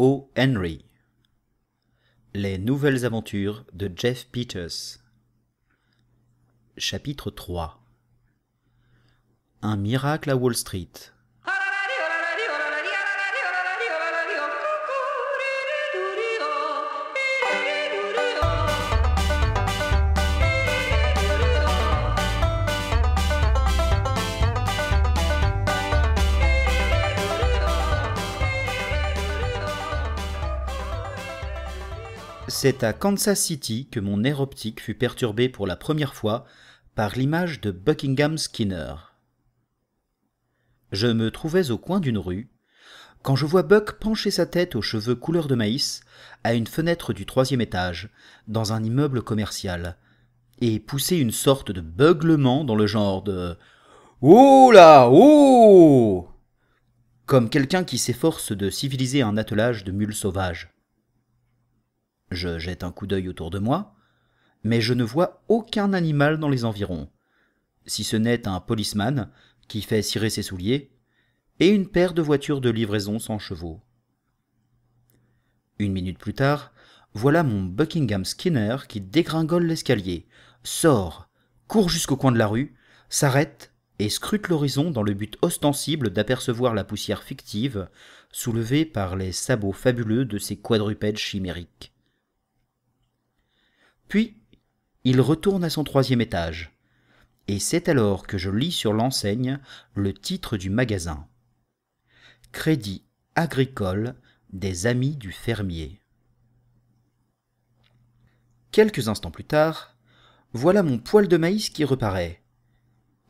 O. Henry. Les nouvelles aventures de Jeff Peters. Chapitre 3 Un miracle à Wall Street. C'est à Kansas City que mon air optique fut perturbé pour la première fois par l'image de Buckingham Skinner. Je me trouvais au coin d'une rue quand je vois Buck pencher sa tête aux cheveux couleur de maïs à une fenêtre du troisième étage, dans un immeuble commercial, et pousser une sorte de beuglement dans le genre de Oula, là comme quelqu'un qui s'efforce de civiliser un attelage de mules sauvages. Je jette un coup d'œil autour de moi, mais je ne vois aucun animal dans les environs, si ce n'est un policeman qui fait cirer ses souliers, et une paire de voitures de livraison sans chevaux. Une minute plus tard, voilà mon Buckingham Skinner qui dégringole l'escalier, sort, court jusqu'au coin de la rue, s'arrête et scrute l'horizon dans le but ostensible d'apercevoir la poussière fictive soulevée par les sabots fabuleux de ces quadrupèdes chimériques. Puis, il retourne à son troisième étage. Et c'est alors que je lis sur l'enseigne le titre du magasin. Crédit agricole des amis du fermier. Quelques instants plus tard, voilà mon poil de maïs qui reparaît.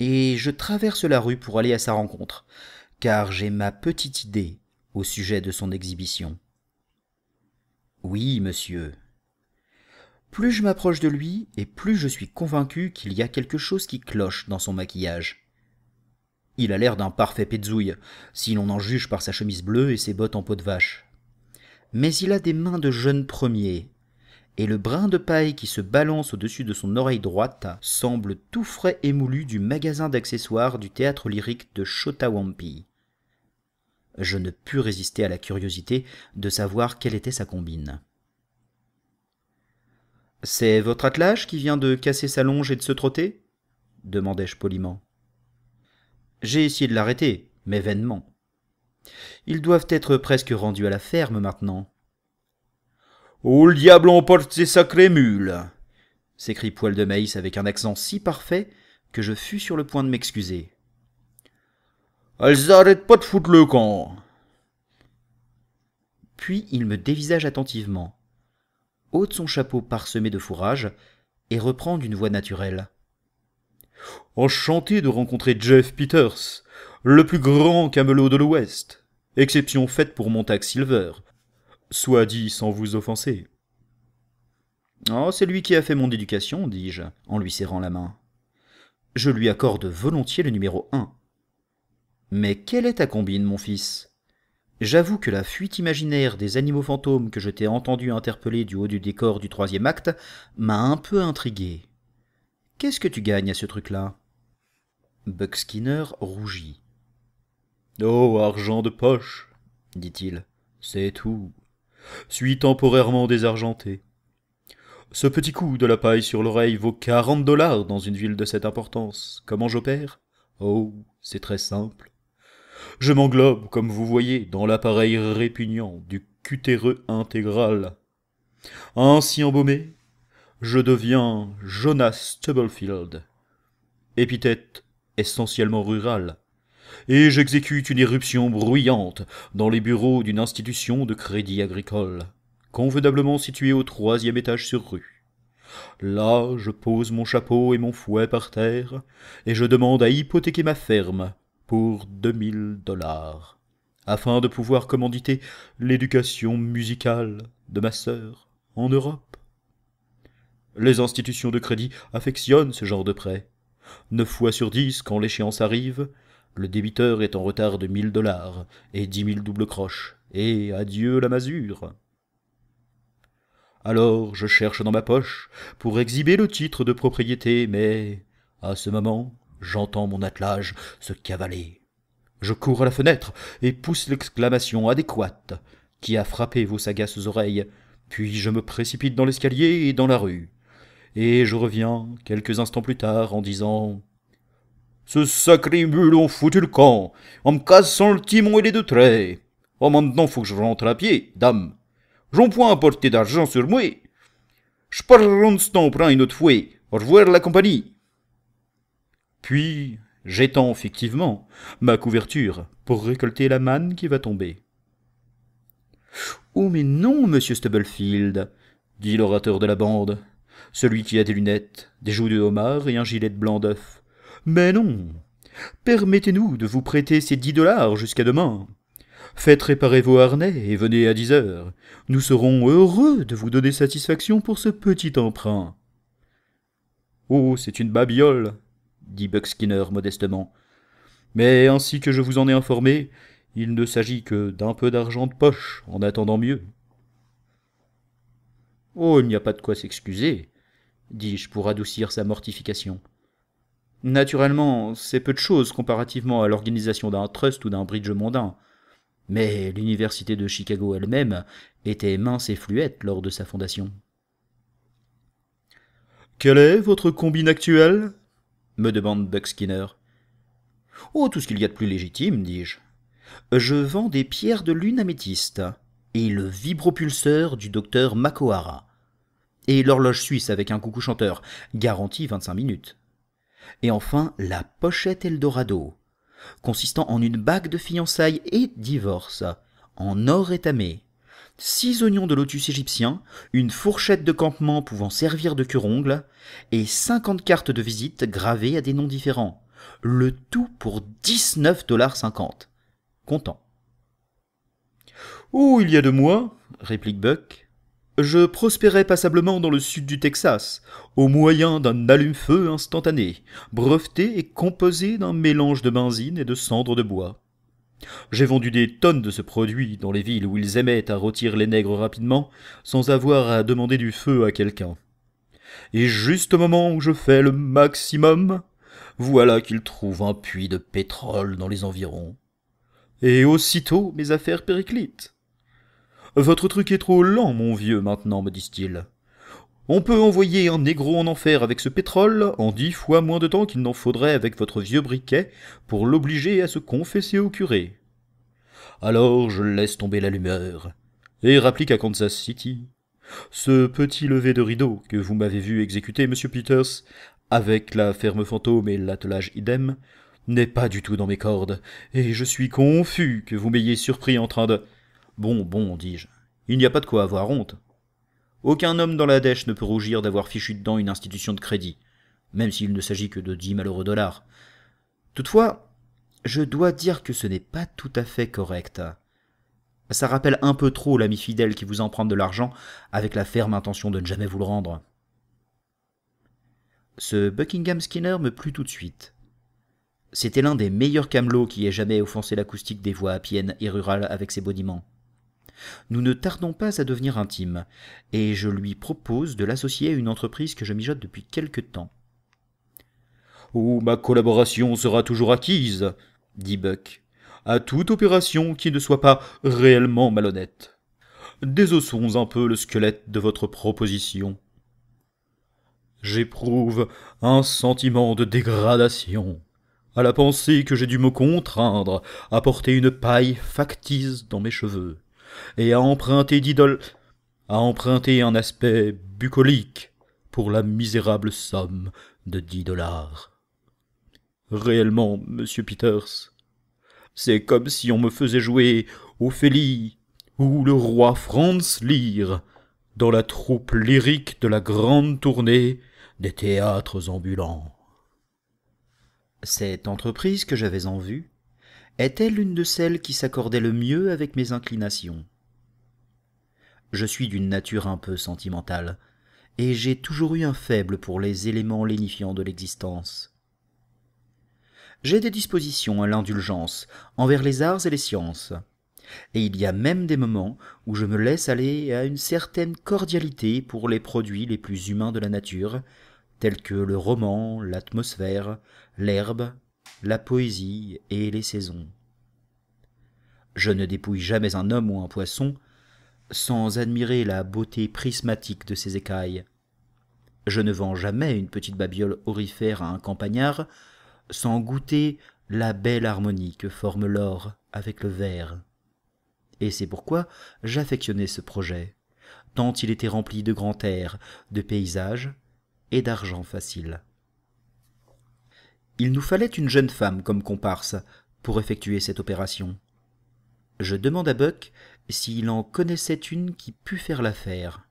Et je traverse la rue pour aller à sa rencontre, car j'ai ma petite idée au sujet de son exhibition. Oui, monsieur, plus je m'approche de lui, et plus je suis convaincu qu'il y a quelque chose qui cloche dans son maquillage. Il a l'air d'un parfait pétzouille, si l'on en juge par sa chemise bleue et ses bottes en peau de vache. Mais il a des mains de jeune premier, et le brin de paille qui se balance au-dessus de son oreille droite semble tout frais émoulu du magasin d'accessoires du théâtre lyrique de Chotawampi. Je ne pus résister à la curiosité de savoir quelle était sa combine. C'est votre attelage qui vient de casser sa longe et de se trotter demandai-je poliment. J'ai essayé de l'arrêter, mais vainement. Ils doivent être presque rendus à la ferme maintenant. Oh, le diable emporte ces sacrées mules s'écrit Poil de Maïs avec un accent si parfait que je fus sur le point de m'excuser. Elles arrêtent pas de foutre le camp. Puis il me dévisage attentivement ôte son chapeau parsemé de fourrage et reprend d'une voix naturelle. Enchanté de rencontrer Jeff Peters, le plus grand camelot de l'Ouest. Exception faite pour Montague Silver. Soit dit sans vous offenser. Oh, c'est lui qui a fait mon éducation, dis-je, en lui serrant la main. Je lui accorde volontiers le numéro un. »« Mais quelle est ta combine, mon fils J'avoue que la fuite imaginaire des animaux fantômes que je t'ai entendu interpeller du haut du décor du troisième acte m'a un peu intrigué. Qu'est-ce que tu gagnes à ce truc-là Buck Skinner rougit. Oh, argent de poche, dit-il, c'est tout. Suis temporairement désargenté. Ce petit coup de la paille sur l'oreille vaut quarante dollars dans une ville de cette importance. Comment j'opère Oh, c'est très simple. Je m'englobe, comme vous voyez, dans l'appareil répugnant du cutéreux intégral. Ainsi embaumé, je deviens Jonas Stubblefield, épithète essentiellement rurale, et j'exécute une éruption bruyante dans les bureaux d'une institution de crédit agricole, convenablement située au troisième étage sur rue. Là, je pose mon chapeau et mon fouet par terre, et je demande à hypothéquer ma ferme, pour mille dollars, afin de pouvoir commanditer l'éducation musicale de ma sœur en Europe. Les institutions de crédit affectionnent ce genre de prêt. Neuf fois sur dix, quand l'échéance arrive, le débiteur est en retard de mille dollars et dix mille doubles croches, et adieu la masure. Alors je cherche dans ma poche pour exhiber le titre de propriété, mais à ce moment J'entends mon attelage se cavaler. Je cours à la fenêtre et pousse l'exclamation adéquate qui a frappé vos sagaces oreilles, puis je me précipite dans l'escalier et dans la rue. Et je reviens quelques instants plus tard en disant Ce sacré mule ont foutu le camp, en me cassant le timon et les deux traits. Oh, maintenant faut que je rentre à pied, dame. J'en point à d'argent sur moi. Je pars un instant une autre fouet. Au revoir la compagnie. Puis j'étends effectivement ma couverture pour récolter la manne qui va tomber. Oh mais non, monsieur Stubblefield, dit l'orateur de la bande, celui qui a des lunettes, des joues de homard et un gilet de blanc d'œuf. Mais non. Permettez-nous de vous prêter ces dix dollars jusqu'à demain. Faites réparer vos harnais et venez à dix heures. Nous serons heureux de vous donner satisfaction pour ce petit emprunt. Oh, c'est une babiole, dit Buck Skinner modestement. Mais ainsi que je vous en ai informé, il ne s'agit que d'un peu d'argent de poche, en attendant mieux. Oh, il n'y a pas de quoi s'excuser, dis-je pour adoucir sa mortification. Naturellement, c'est peu de choses comparativement à l'organisation d'un trust ou d'un bridge mondain. Mais l'université de Chicago elle-même était mince et fluette lors de sa fondation. Quelle est votre combine actuelle me demande Buck Skinner. Oh, tout ce qu'il y a de plus légitime, dis-je. Je vends des pierres de lune améthyste et le vibropulseur du docteur Makohara et l'horloge suisse avec un coucou chanteur, garantie 25 minutes. Et enfin, la pochette Eldorado, consistant en une bague de fiançailles et divorce, en or étamé, Six oignons de lotus égyptien, une fourchette de campement pouvant servir de curongle, et cinquante cartes de visite gravées à des noms différents. Le tout pour dix-neuf cinquante. Content. Oh, il y a deux mois, réplique Buck, je prospérais passablement dans le sud du Texas, au moyen d'un allume-feu instantané, breveté et composé d'un mélange de benzine et de cendres de bois. J'ai vendu des tonnes de ce produit dans les villes où ils aimaient à rôtir les nègres rapidement, sans avoir à demander du feu à quelqu'un. Et juste au moment où je fais le maximum, voilà qu'ils trouvent un puits de pétrole dans les environs. Et aussitôt mes affaires périclites. Votre truc est trop lent, mon vieux, maintenant, me disent-ils. On peut envoyer un négro en enfer avec ce pétrole en dix fois moins de temps qu'il n'en faudrait avec votre vieux briquet pour l'obliger à se confesser au curé. Alors je laisse tomber l'allumeur et rapplique à Kansas City. Ce petit lever de rideau que vous m'avez vu exécuter, monsieur Peters, avec la ferme fantôme et l'attelage idem, n'est pas du tout dans mes cordes, et je suis confus que vous m'ayez surpris en train de. Bon, bon, dis-je, il n'y a pas de quoi avoir honte. Aucun homme dans la dèche ne peut rougir d'avoir fichu dedans une institution de crédit, même s'il ne s'agit que de dix malheureux dollars. Toutefois, je dois dire que ce n'est pas tout à fait correct. Ça rappelle un peu trop l'ami fidèle qui vous emprunte de l'argent avec la ferme intention de ne jamais vous le rendre. Ce Buckingham Skinner me plut tout de suite. C'était l'un des meilleurs camelots qui ait jamais offensé l'acoustique des voies apiennes et rurales avec ses boniments. Nous ne tardons pas à devenir intimes, et je lui propose de l'associer à une entreprise que je mijote depuis quelque temps. Où ma collaboration sera toujours acquise, dit Buck, à toute opération qui ne soit pas réellement malhonnête. Désossons un peu le squelette de votre proposition. J'éprouve un sentiment de dégradation à la pensée que j'ai dû me contraindre à porter une paille factice dans mes cheveux et à emprunter à emprunter un aspect bucolique pour la misérable somme de dix dollars. Réellement, monsieur Peters, c'est comme si on me faisait jouer Ophélie ou le roi Franz Lear dans la troupe lyrique de la grande tournée des théâtres ambulants. Cette entreprise que j'avais en vue est-elle une de celles qui s'accordaient le mieux avec mes inclinations. Je suis d'une nature un peu sentimentale, et j'ai toujours eu un faible pour les éléments lénifiants de l'existence. J'ai des dispositions à l'indulgence envers les arts et les sciences, et il y a même des moments où je me laisse aller à une certaine cordialité pour les produits les plus humains de la nature, tels que le roman, l'atmosphère, l'herbe, la poésie et les saisons. Je ne dépouille jamais un homme ou un poisson sans admirer la beauté prismatique de ses écailles. Je ne vends jamais une petite babiole orifère à un campagnard sans goûter la belle harmonie que forme l'or avec le verre. Et c'est pourquoi j'affectionnais ce projet, tant il était rempli de grand air, de paysages et d'argent facile. Il nous fallait une jeune femme comme comparse pour effectuer cette opération. Je demande à Buck s'il en connaissait une qui pût faire l'affaire.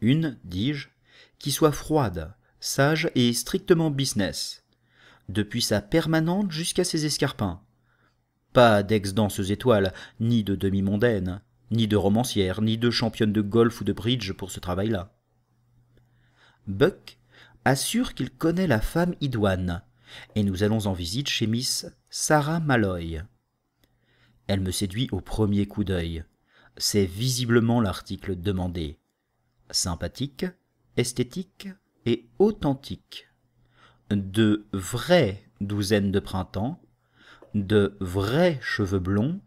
Une, dis-je, qui soit froide, sage et strictement business, depuis sa permanente jusqu'à ses escarpins. Pas d'ex-danseuse étoiles, ni de demi-mondaine, ni de romancière, ni de championne de golf ou de bridge pour ce travail-là. Buck assure qu'il connaît la femme idoine, et nous allons en visite chez Miss Sarah Malloy. Elle me séduit au premier coup d'œil. C'est visiblement l'article demandé. Sympathique, esthétique et authentique. De vraies douzaines de printemps, de vrais cheveux blonds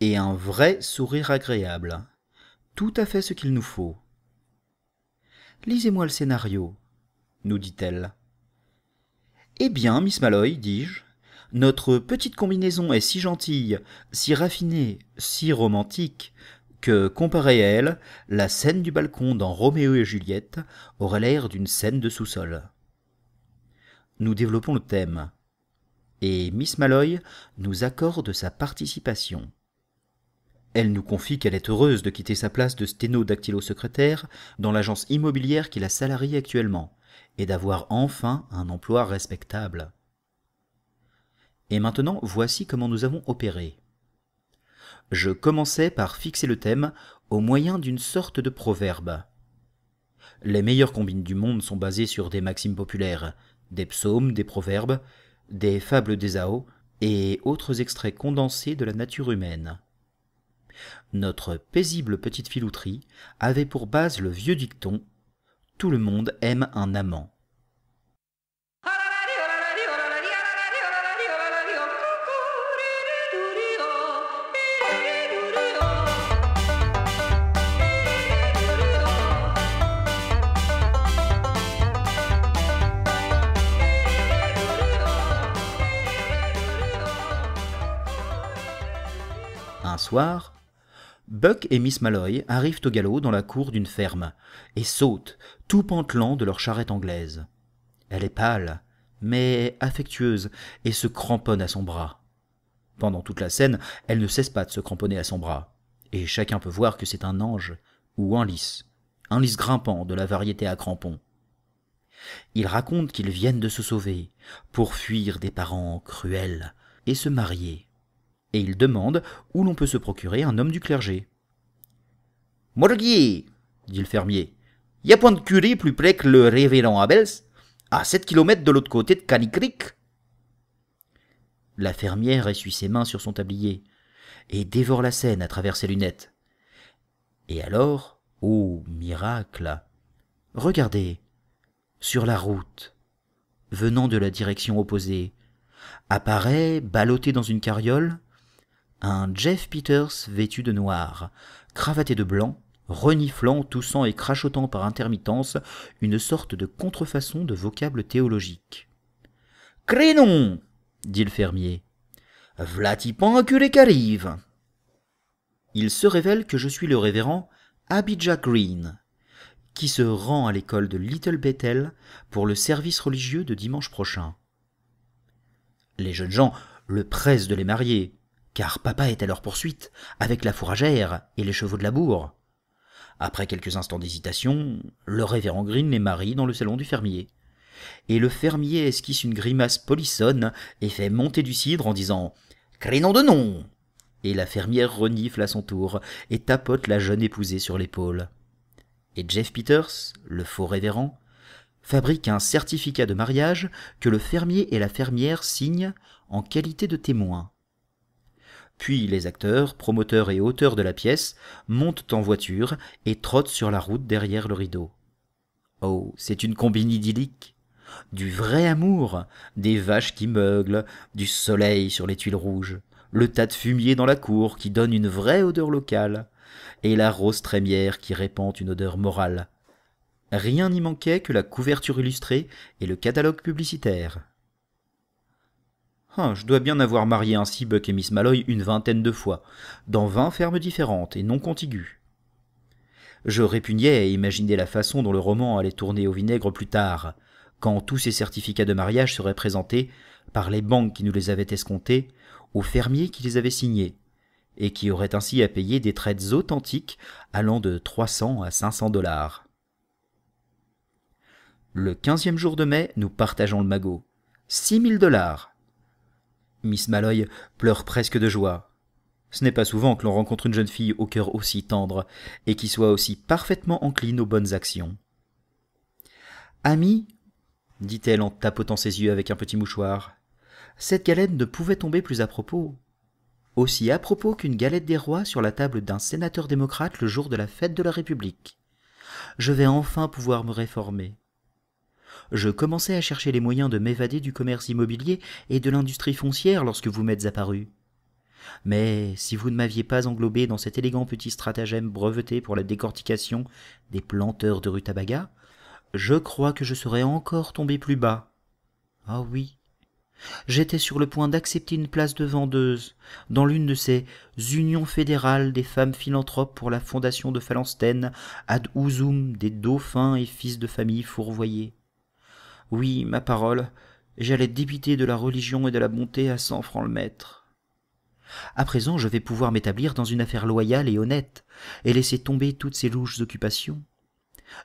et un vrai sourire agréable. Tout à fait ce qu'il nous faut. Lisez-moi le scénario, nous dit-elle. Eh bien, Miss Malloy, dis-je, notre petite combinaison est si gentille, si raffinée, si romantique, que, comparée à elle, la scène du balcon dans Roméo et Juliette aurait l'air d'une scène de sous-sol. Nous développons le thème, et Miss Malloy nous accorde sa participation. Elle nous confie qu'elle est heureuse de quitter sa place de sténodactylo secrétaire dans l'agence immobilière qui la salarie actuellement et d'avoir enfin un emploi respectable. Et maintenant, voici comment nous avons opéré. Je commençais par fixer le thème au moyen d'une sorte de proverbe. Les meilleures combines du monde sont basées sur des maximes populaires, des psaumes, des proverbes, des fables des aos, et autres extraits condensés de la nature humaine. Notre paisible petite filouterie avait pour base le vieux dicton tout le monde aime un amant. Un soir, Buck et Miss Malloy arrivent au galop dans la cour d'une ferme et sautent, tout pantelant de leur charrette anglaise. Elle est pâle, mais affectueuse, et se cramponne à son bras. Pendant toute la scène, elle ne cesse pas de se cramponner à son bras, et chacun peut voir que c'est un ange ou un lys, un lys grimpant de la variété à crampons. Ils racontent qu'ils viennent de se sauver pour fuir des parents cruels et se marier et il demande où l'on peut se procurer un homme du clergé. Morguier, dit le fermier, y a point de curé plus près que le révérend Abels, à sept kilomètres de l'autre côté de Canicric. La fermière essuie ses mains sur son tablier et dévore la scène à travers ses lunettes. Et alors, ô oh miracle, regardez, sur la route, venant de la direction opposée, apparaît, ballotté dans une carriole, un Jeff Peters vêtu de noir, cravaté de blanc, reniflant, toussant et crachotant par intermittence une sorte de contrefaçon de vocable théologique. Crénon dit le fermier. Vlatipan curé qu'arrive Il se révèle que je suis le révérend Abijah Green, qui se rend à l'école de Little Bethel pour le service religieux de dimanche prochain. Les jeunes gens le pressent de les marier, car papa est à leur poursuite, avec la fourragère et les chevaux de la bourre. Après quelques instants d'hésitation, le révérend Green les marie dans le salon du fermier. Et le fermier esquisse une grimace polissonne et fait monter du cidre en disant Crénom de nom Et la fermière renifle à son tour et tapote la jeune épousée sur l'épaule. Et Jeff Peters, le faux révérend, fabrique un certificat de mariage que le fermier et la fermière signent en qualité de témoins. Puis les acteurs, promoteurs et auteurs de la pièce montent en voiture et trottent sur la route derrière le rideau. Oh, c'est une combine idyllique. Du vrai amour, des vaches qui meuglent, du soleil sur les tuiles rouges, le tas de fumier dans la cour qui donne une vraie odeur locale, et la rose trémière qui répand une odeur morale. Rien n'y manquait que la couverture illustrée et le catalogue publicitaire. Ah, je dois bien avoir marié ainsi Buck et Miss Malloy une vingtaine de fois, dans vingt fermes différentes et non contiguës. Je répugnais à imaginer la façon dont le roman allait tourner au vinaigre plus tard, quand tous ces certificats de mariage seraient présentés par les banques qui nous les avaient escomptés, aux fermiers qui les avaient signés, et qui auraient ainsi à payer des traites authentiques allant de 300 à 500 dollars. Le quinzième jour de mai, nous partageons le magot. mille dollars. Miss Malloy pleure presque de joie. Ce n'est pas souvent que l'on rencontre une jeune fille au cœur aussi tendre et qui soit aussi parfaitement encline aux bonnes actions. Ami, dit-elle en tapotant ses yeux avec un petit mouchoir, cette galette ne pouvait tomber plus à propos. Aussi à propos qu'une galette des rois sur la table d'un sénateur démocrate le jour de la fête de la République. Je vais enfin pouvoir me réformer je commençais à chercher les moyens de m'évader du commerce immobilier et de l'industrie foncière lorsque vous m'êtes apparu. Mais si vous ne m'aviez pas englobé dans cet élégant petit stratagème breveté pour la décortication des planteurs de rutabaga, je crois que je serais encore tombé plus bas. Ah oui. J'étais sur le point d'accepter une place de vendeuse dans l'une de ces unions fédérales des femmes philanthropes pour la fondation de Falenstein ad usum des dauphins et fils de famille fourvoyés. Oui, ma parole, j'allais débiter de la religion et de la bonté à cent francs le maître. »« À présent, je vais pouvoir m'établir dans une affaire loyale et honnête, et laisser tomber toutes ces louches occupations.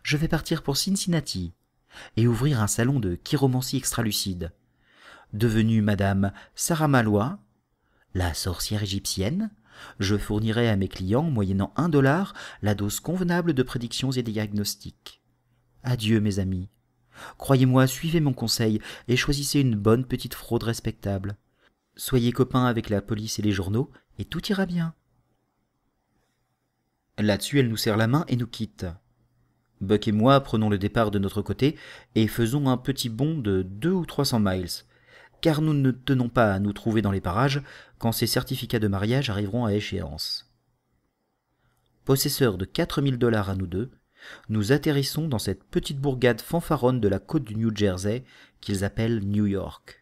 Je vais partir pour Cincinnati, et ouvrir un salon de chiromancie »« Devenue Madame Sarah Malois, la sorcière égyptienne, je fournirai à mes clients, moyennant un dollar, la dose convenable de prédictions et diagnostics. Adieu, mes amis. Croyez-moi, suivez mon conseil et choisissez une bonne petite fraude respectable. Soyez copains avec la police et les journaux, et tout ira bien. Là-dessus, elle nous serre la main et nous quitte. Buck et moi prenons le départ de notre côté et faisons un petit bond de deux ou trois cents miles, car nous ne tenons pas à nous trouver dans les parages quand ces certificats de mariage arriveront à échéance. Possesseurs de quatre mille dollars à nous deux, nous atterrissons dans cette petite bourgade fanfaronne de la côte du New Jersey qu'ils appellent New York.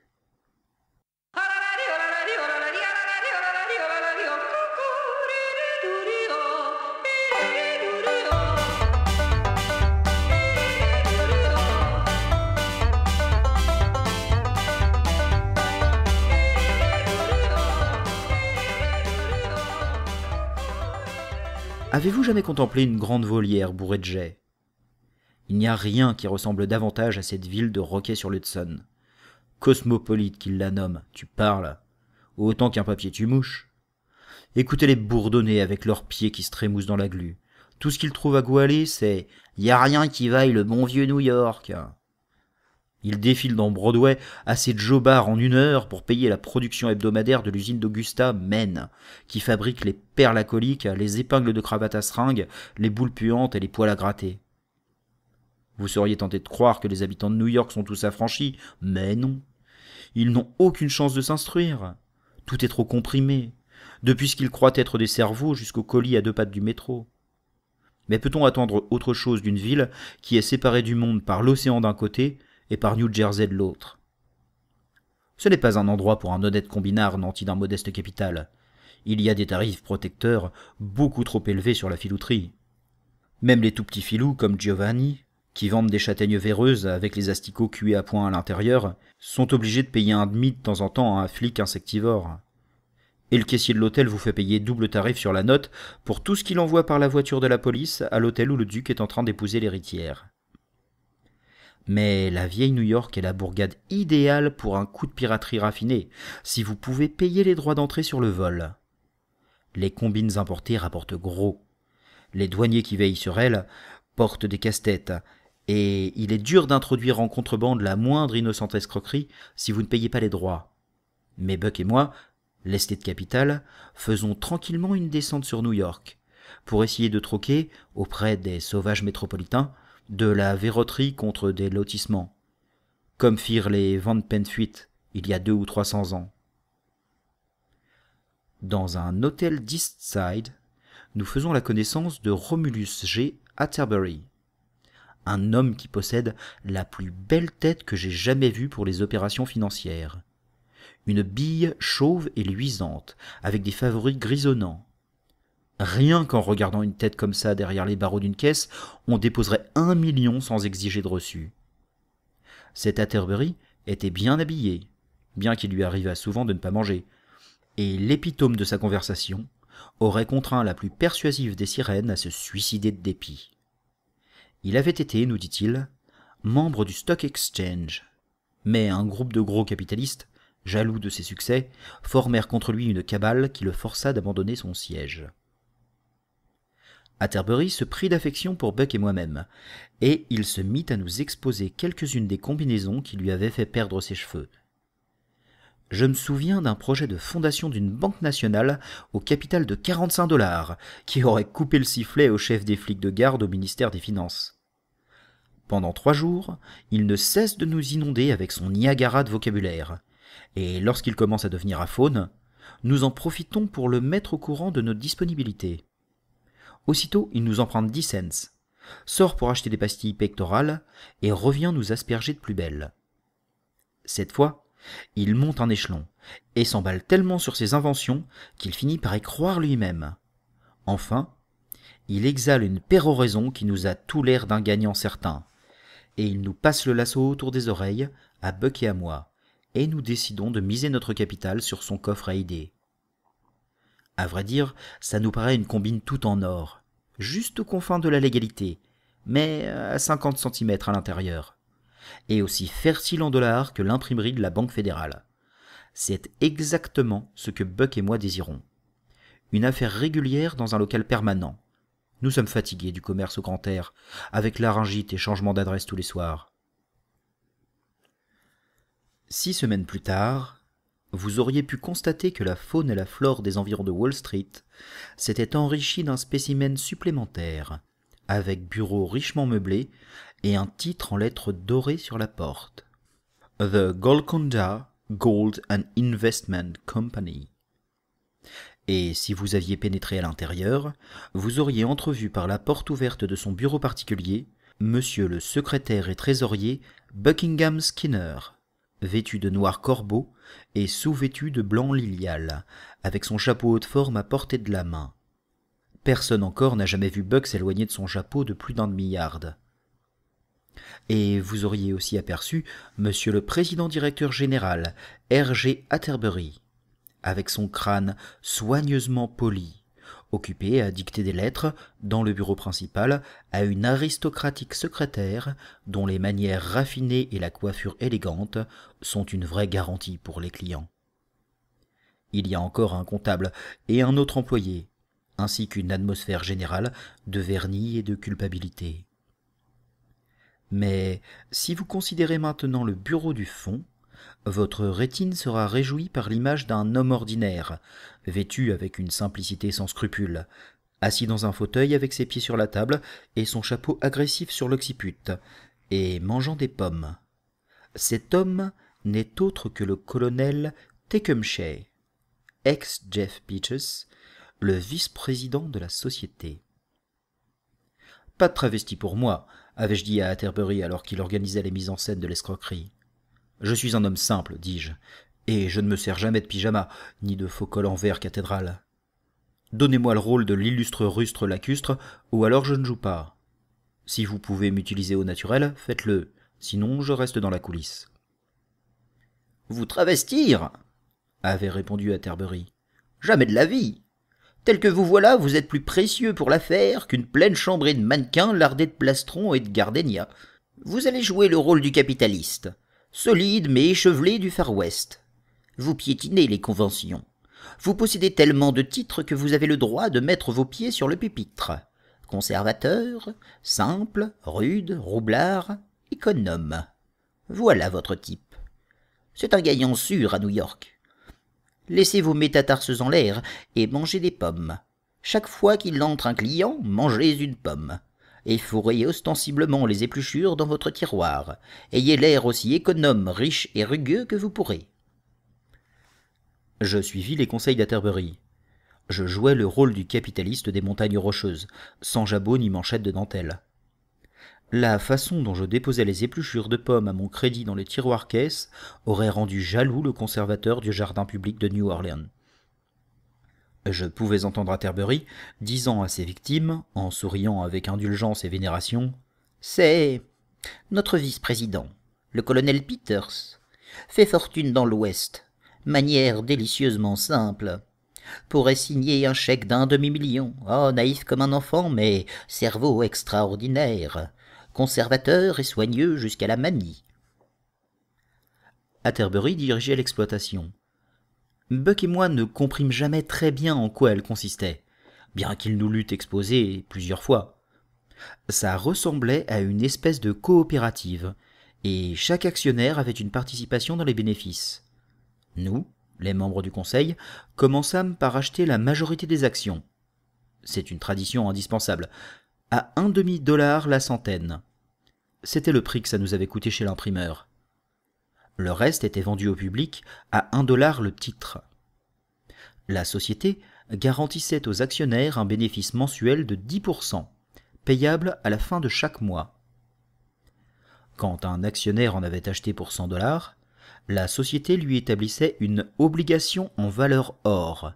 Avez-vous jamais contemplé une grande volière bourrée de jets Il n'y a rien qui ressemble davantage à cette ville de roquet sur l'Hudson. Cosmopolite qu'il la nomme, tu parles. Autant qu'un papier tu mouches. Écoutez-les bourdonner avec leurs pieds qui se trémoussent dans la glu. Tout ce qu'ils trouvent à goualer, c'est « y a rien qui vaille le bon vieux New York ». Il défile dans Broadway assez de jobards en une heure pour payer la production hebdomadaire de l'usine d'Augusta, Maine, qui fabrique les perles à les épingles de cravate à seringue, les boules puantes et les poils à gratter. Vous seriez tenté de croire que les habitants de New York sont tous affranchis, mais non. Ils n'ont aucune chance de s'instruire. Tout est trop comprimé, depuis ce qu'ils croient être des cerveaux jusqu'aux colis à deux pattes du métro. Mais peut-on attendre autre chose d'une ville qui est séparée du monde par l'océan d'un côté et par New Jersey de l'autre. Ce n'est pas un endroit pour un honnête combinard nanti d'un modeste capital. Il y a des tarifs protecteurs beaucoup trop élevés sur la filouterie. Même les tout petits filous comme Giovanni, qui vendent des châtaignes véreuses avec les asticots cuits à point à l'intérieur, sont obligés de payer un demi de temps en temps à un flic insectivore. Et le caissier de l'hôtel vous fait payer double tarif sur la note pour tout ce qu'il envoie par la voiture de la police à l'hôtel où le duc est en train d'épouser l'héritière. Mais la vieille New York est la bourgade idéale pour un coup de piraterie raffiné, si vous pouvez payer les droits d'entrée sur le vol. Les combines importées rapportent gros. Les douaniers qui veillent sur elles portent des casse-têtes, et il est dur d'introduire en contrebande la moindre innocente escroquerie si vous ne payez pas les droits. Mais Buck et moi, lestés de capitale, faisons tranquillement une descente sur New York, pour essayer de troquer, auprès des sauvages métropolitains, de la verroterie contre des lotissements, comme firent les Van Penfuit il y a deux ou trois cents ans. Dans un hôtel d'Eastside, nous faisons la connaissance de Romulus G. Atterbury, un homme qui possède la plus belle tête que j'ai jamais vue pour les opérations financières. Une bille chauve et luisante, avec des favoris grisonnants, Rien qu'en regardant une tête comme ça derrière les barreaux d'une caisse, on déposerait un million sans exiger de reçu. Cet Atterbury était bien habillé, bien qu'il lui arrivât souvent de ne pas manger, et l'épitome de sa conversation aurait contraint la plus persuasive des sirènes à se suicider de dépit. Il avait été, nous dit-il, membre du Stock Exchange, mais un groupe de gros capitalistes, jaloux de ses succès, formèrent contre lui une cabale qui le força d'abandonner son siège. Atterbury se prit d'affection pour Buck et moi-même, et il se mit à nous exposer quelques-unes des combinaisons qui lui avaient fait perdre ses cheveux. Je me souviens d'un projet de fondation d'une banque nationale au capital de 45 dollars, qui aurait coupé le sifflet au chef des flics de garde au ministère des Finances. Pendant trois jours, il ne cesse de nous inonder avec son Niagara de vocabulaire. Et lorsqu'il commence à devenir affaune, nous en profitons pour le mettre au courant de nos disponibilités. Aussitôt, il nous emprunte dix cents, sort pour acheter des pastilles pectorales et revient nous asperger de plus belle. Cette fois, il monte en échelon et s'emballe tellement sur ses inventions qu'il finit par y croire lui-même. Enfin, il exhale une péroraison qui nous a tout l'air d'un gagnant certain, et il nous passe le lasso autour des oreilles, à Buck et à moi, et nous décidons de miser notre capital sur son coffre à idées. À vrai dire, ça nous paraît une combine tout en or, juste aux confins de la légalité, mais euh, à 50 cm à l'intérieur. Et aussi fertile en dollars que l'imprimerie de la Banque fédérale. C'est exactement ce que Buck et moi désirons. Une affaire régulière dans un local permanent. Nous sommes fatigués du commerce au grand air, avec laryngite et changement d'adresse tous les soirs. Six semaines plus tard, vous auriez pu constater que la faune et la flore des environs de Wall Street s'étaient enrichies d'un spécimen supplémentaire, avec bureau richement meublé et un titre en lettres dorées sur la porte. The Golconda Gold and Investment Company. Et si vous aviez pénétré à l'intérieur, vous auriez entrevu par la porte ouverte de son bureau particulier monsieur le secrétaire et trésorier Buckingham Skinner, vêtu de noir corbeau et sous-vêtu de blanc lilial, avec son chapeau haute forme à portée de la main. Personne encore n'a jamais vu Buck s'éloigner de son chapeau de plus d'un demi-yard. Et vous auriez aussi aperçu Monsieur le Président Directeur Général, R.G. Atterbury, avec son crâne soigneusement poli, occupé à dicter des lettres, dans le bureau principal, à une aristocratique secrétaire dont les manières raffinées et la coiffure élégante sont une vraie garantie pour les clients. Il y a encore un comptable et un autre employé, ainsi qu'une atmosphère générale de vernis et de culpabilité. Mais si vous considérez maintenant le bureau du fonds, votre rétine sera réjouie par l'image d'un homme ordinaire, vêtu avec une simplicité sans scrupule, assis dans un fauteuil avec ses pieds sur la table et son chapeau agressif sur l'occiput, et mangeant des pommes. Cet homme n'est autre que le colonel Tecumseh, ex-Jeff Beaches, le vice-président de la société. Pas de travesti pour moi, avais-je dit à Atterbury alors qu'il organisait les mises en scène de l'escroquerie. Je suis un homme simple, dis-je, et je ne me sers jamais de pyjama, ni de faux col en verre cathédrale. Donnez-moi le rôle de l'illustre rustre lacustre, ou alors je ne joue pas. Si vous pouvez m'utiliser au naturel, faites-le, sinon je reste dans la coulisse. Vous travestir avait répondu Atterbury. Jamais de la vie Tel que vous voilà, vous êtes plus précieux pour l'affaire qu'une pleine chambrée de mannequins lardés de plastrons et de gardénia. Vous allez jouer le rôle du capitaliste solide mais échevelé du Far West. Vous piétinez les conventions. Vous possédez tellement de titres que vous avez le droit de mettre vos pieds sur le pupitre. Conservateur, simple, rude, roublard, économe. Voilà votre type. C'est un gaillant sûr à New York. Laissez vos métatarses en l'air et mangez des pommes. Chaque fois qu'il entre un client, mangez une pomme et fourrez ostensiblement les épluchures dans votre tiroir. Ayez l'air aussi économe, riche et rugueux que vous pourrez. Je suivis les conseils d'Atterbury. Je jouais le rôle du capitaliste des montagnes rocheuses, sans jabot ni manchette de dentelle. La façon dont je déposais les épluchures de pommes à mon crédit dans le tiroir caisse aurait rendu jaloux le conservateur du jardin public de New Orleans je pouvais entendre Atterbury, disant à ses victimes, en souriant avec indulgence et vénération C'est notre vice-président, le colonel Peters, fait fortune dans l'Ouest, manière délicieusement simple. Pourrait signer un chèque d'un demi-million, oh naïf comme un enfant, mais cerveau extraordinaire, conservateur et soigneux jusqu'à la manie. Atterbury dirigeait l'exploitation. Buck et moi ne comprîmes jamais très bien en quoi elle consistait, bien qu'il nous l'eût exposée plusieurs fois. Ça ressemblait à une espèce de coopérative, et chaque actionnaire avait une participation dans les bénéfices. Nous, les membres du Conseil, commençâmes par acheter la majorité des actions. C'est une tradition indispensable, à un demi-dollar la centaine. C'était le prix que ça nous avait coûté chez l'imprimeur. Le reste était vendu au public à 1 dollar le titre. La société garantissait aux actionnaires un bénéfice mensuel de 10%, payable à la fin de chaque mois. Quand un actionnaire en avait acheté pour 100 dollars, la société lui établissait une obligation en valeur or,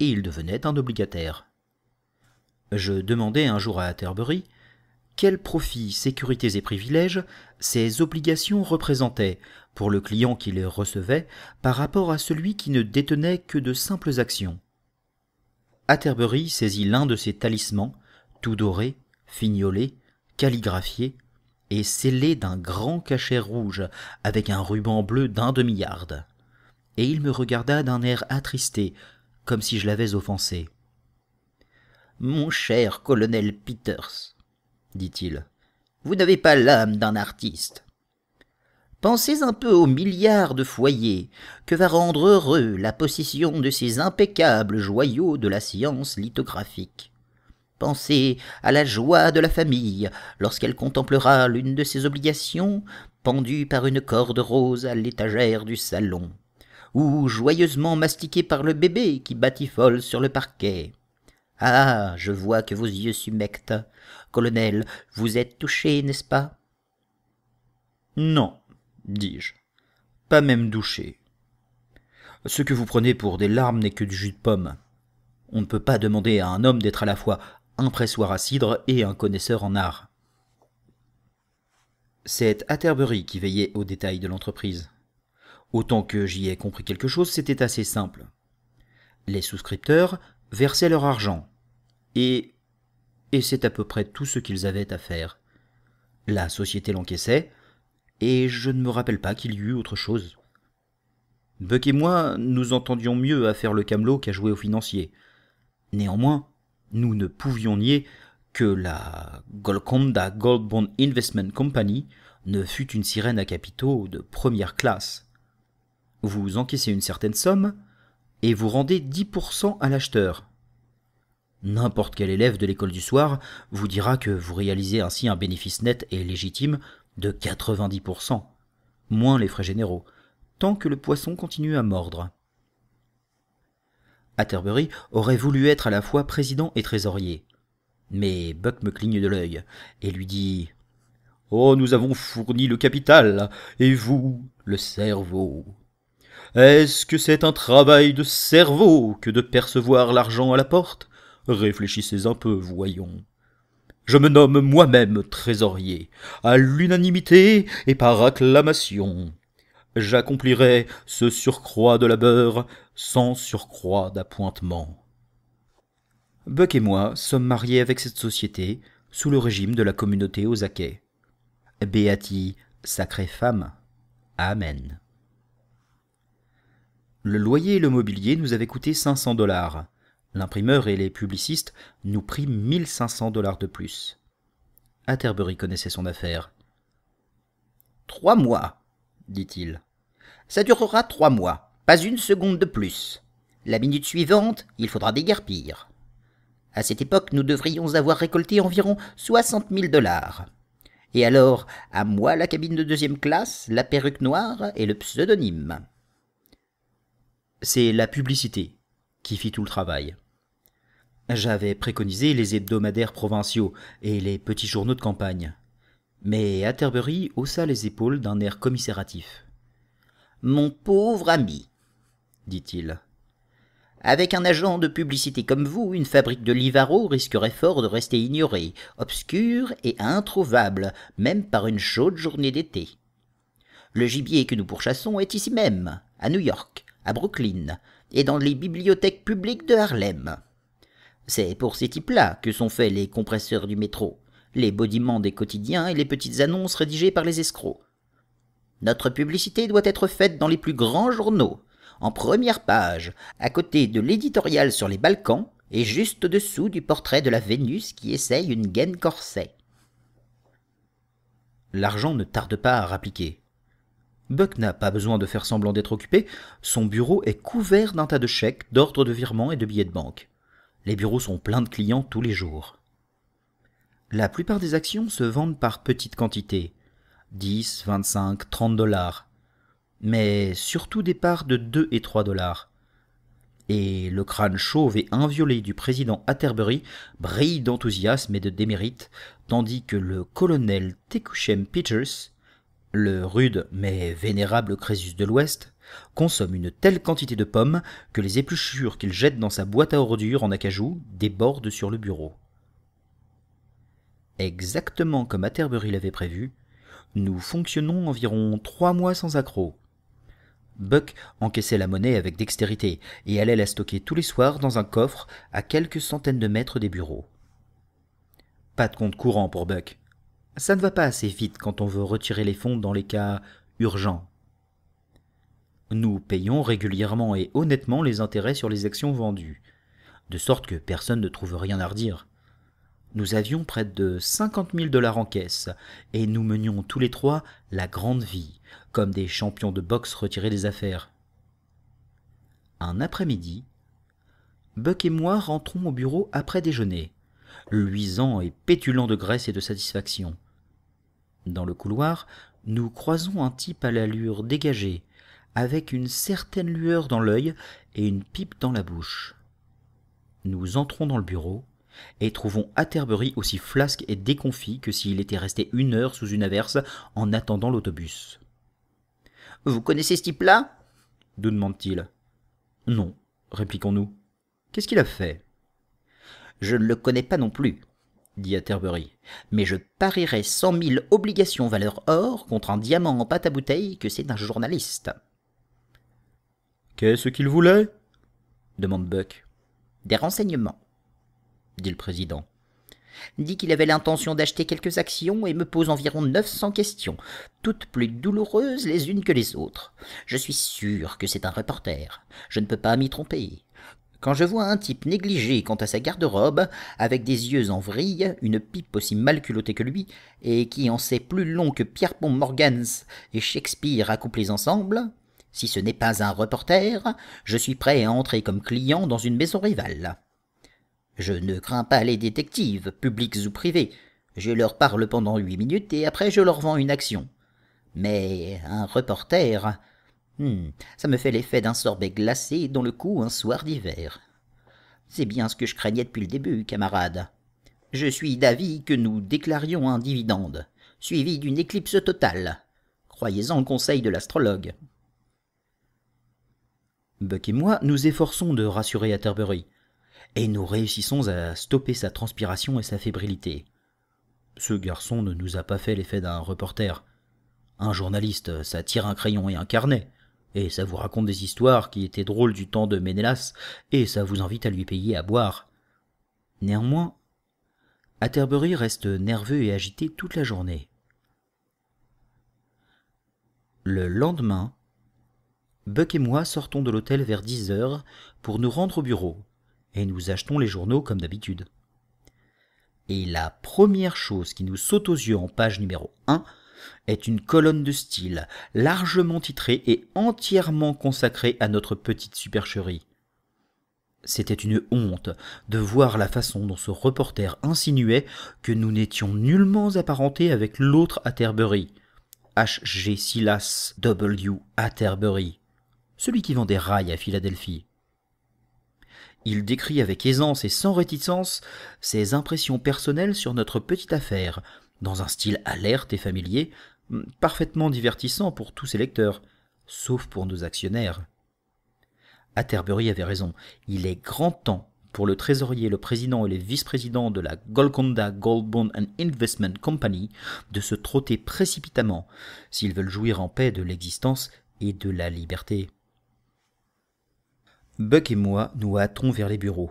et il devenait un obligataire. Je demandai un jour à Atterbury quels profits, sécurités et privilèges ces obligations représentaient pour le client qui les recevait par rapport à celui qui ne détenait que de simples actions. Atterbury saisit l'un de ces talismans, tout doré, fignolé, calligraphié, et scellé d'un grand cachet rouge avec un ruban bleu d'un demi-yard. Et il me regarda d'un air attristé, comme si je l'avais offensé. Mon cher colonel Peters, dit-il, vous n'avez pas l'âme d'un artiste. Pensez un peu aux milliards de foyers que va rendre heureux la possession de ces impeccables joyaux de la science lithographique. Pensez à la joie de la famille lorsqu'elle contemplera l'une de ses obligations pendue par une corde rose à l'étagère du salon, ou joyeusement mastiquée par le bébé qui batifole sur le parquet. Ah, je vois que vos yeux s'humectent. Colonel, vous êtes touché, n'est-ce pas Non, dis-je. Pas même douché. Ce que vous prenez pour des larmes n'est que du jus de pomme. On ne peut pas demander à un homme d'être à la fois un pressoir à cidre et un connaisseur en art. C'est Atterbury qui veillait aux détails de l'entreprise. Autant que j'y ai compris quelque chose, c'était assez simple. Les souscripteurs versaient leur argent. Et. Et c'est à peu près tout ce qu'ils avaient à faire. La société l'encaissait, et je ne me rappelle pas qu'il y eut autre chose. Buck et moi, nous entendions mieux à faire le camelot qu'à jouer aux financiers. Néanmoins, nous ne pouvions nier que la Golconda Gold Bond Investment Company ne fut une sirène à capitaux de première classe. Vous encaissez une certaine somme et vous rendez 10% à l'acheteur. N'importe quel élève de l'école du soir vous dira que vous réalisez ainsi un bénéfice net et légitime de 90%, moins les frais généraux, tant que le poisson continue à mordre. Atterbury aurait voulu être à la fois président et trésorier. Mais Buck me cligne de l'œil et lui dit Oh, nous avons fourni le capital, et vous, le cerveau. Est-ce que c'est un travail de cerveau que de percevoir l'argent à la porte Réfléchissez un peu, voyons. Je me nomme moi-même trésorier, à l'unanimité et par acclamation. J'accomplirai ce surcroît de labeur sans surcroît d'appointement. Buck et moi sommes mariés avec cette société sous le régime de la communauté aux Beati Béati, sacrée femme. Amen. Le loyer et le mobilier nous avaient coûté 500 dollars. L'imprimeur et les publicistes nous prient 1500 dollars de plus. Atterbury connaissait son affaire. Trois mois, dit-il. Ça durera trois mois, pas une seconde de plus. La minute suivante, il faudra déguerpir. À cette époque, nous devrions avoir récolté environ 60 000 dollars. Et alors, à moi la cabine de deuxième classe, la perruque noire et le pseudonyme. C'est la publicité qui fit tout le travail. J'avais préconisé les hebdomadaires provinciaux et les petits journaux de campagne. Mais Atterbury haussa les épaules d'un air commisératif. Mon pauvre ami, dit-il. Avec un agent de publicité comme vous, une fabrique de Livaro risquerait fort de rester ignorée, obscure et introuvable, même par une chaude journée d'été. Le gibier que nous pourchassons est ici même, à New York, à Brooklyn, et dans les bibliothèques publiques de Harlem. C'est pour ces types-là que sont faits les compresseurs du métro, les bodiments des quotidiens et les petites annonces rédigées par les escrocs. Notre publicité doit être faite dans les plus grands journaux, en première page, à côté de l'éditorial sur les Balkans et juste au-dessous du portrait de la Vénus qui essaye une gaine corset. L'argent ne tarde pas à rappliquer. Buck n'a pas besoin de faire semblant d'être occupé, son bureau est couvert d'un tas de chèques, d'ordres de virement et de billets de banque. Les bureaux sont pleins de clients tous les jours. La plupart des actions se vendent par petites quantités, 10, 25, 30 dollars, mais surtout des parts de 2 et 3 dollars. Et le crâne chauve et inviolé du président Atterbury brille d'enthousiasme et de démérite, tandis que le colonel Tekuchem Peters, le rude mais vénérable Crésus de l'Ouest, consomme une telle quantité de pommes que les épluchures qu'il jette dans sa boîte à ordures en acajou débordent sur le bureau. Exactement comme Atterbury l'avait prévu, nous fonctionnons environ trois mois sans accroc. Buck encaissait la monnaie avec dextérité et allait la stocker tous les soirs dans un coffre à quelques centaines de mètres des bureaux. Pas de compte courant pour Buck. Ça ne va pas assez vite quand on veut retirer les fonds dans les cas urgents. Nous payons régulièrement et honnêtement les intérêts sur les actions vendues, de sorte que personne ne trouve rien à redire. Nous avions près de cinquante mille dollars en caisse, et nous menions tous les trois la grande vie, comme des champions de boxe retirés des affaires. Un après-midi, Buck et moi rentrons au bureau après déjeuner, luisant et pétulant de graisse et de satisfaction. Dans le couloir, nous croisons un type à l'allure dégagée, avec une certaine lueur dans l'œil et une pipe dans la bouche. Nous entrons dans le bureau et trouvons Atterbury aussi flasque et déconfit que s'il était resté une heure sous une averse en attendant l'autobus. Vous connaissez ce type-là nous demande-t-il. Non, répliquons-nous. Qu'est-ce qu'il a fait Je ne le connais pas non plus, dit Atterbury, mais je parierais cent mille obligations valeur or contre un diamant en pâte à bouteille que c'est un journaliste. Qu'est-ce qu'il voulait demande Buck. Des renseignements, dit le président. Dit qu'il avait l'intention d'acheter quelques actions et me pose environ 900 questions, toutes plus douloureuses les unes que les autres. Je suis sûr que c'est un reporter. Je ne peux pas m'y tromper. Quand je vois un type négligé quant à sa garde-robe, avec des yeux en vrille, une pipe aussi mal culottée que lui, et qui en sait plus long que Pierre Pont Morgans et Shakespeare accouplés ensemble, si ce n'est pas un reporter, je suis prêt à entrer comme client dans une maison rivale. Je ne crains pas les détectives, publics ou privés. Je leur parle pendant huit minutes et après je leur vends une action. Mais un reporter. Hmm, ça me fait l'effet d'un sorbet glacé dans le cou un soir d'hiver. C'est bien ce que je craignais depuis le début, camarade. Je suis d'avis que nous déclarions un dividende, suivi d'une éclipse totale. Croyez-en le conseil de l'astrologue. Buck et moi nous efforçons de rassurer Atterbury, et nous réussissons à stopper sa transpiration et sa fébrilité. Ce garçon ne nous a pas fait l'effet d'un reporter. Un journaliste, ça tire un crayon et un carnet, et ça vous raconte des histoires qui étaient drôles du temps de Ménélas, et ça vous invite à lui payer à boire. Néanmoins, Atterbury reste nerveux et agité toute la journée. Le lendemain, Buck et moi sortons de l'hôtel vers 10 heures pour nous rendre au bureau, et nous achetons les journaux comme d'habitude. Et la première chose qui nous saute aux yeux en page numéro un est une colonne de style largement titrée et entièrement consacrée à notre petite supercherie. C'était une honte de voir la façon dont ce reporter insinuait que nous n'étions nullement apparentés avec l'autre Atterbury, G. Silas W. Atterbury celui qui vend des rails à Philadelphie. Il décrit avec aisance et sans réticence ses impressions personnelles sur notre petite affaire, dans un style alerte et familier, hum, parfaitement divertissant pour tous ses lecteurs, sauf pour nos actionnaires. Atterbury avait raison, il est grand temps pour le trésorier, le président et les vice-présidents de la Golconda Gold Bond and Investment Company de se trotter précipitamment s'ils veulent jouir en paix de l'existence et de la liberté. Buck et moi nous hâtons vers les bureaux.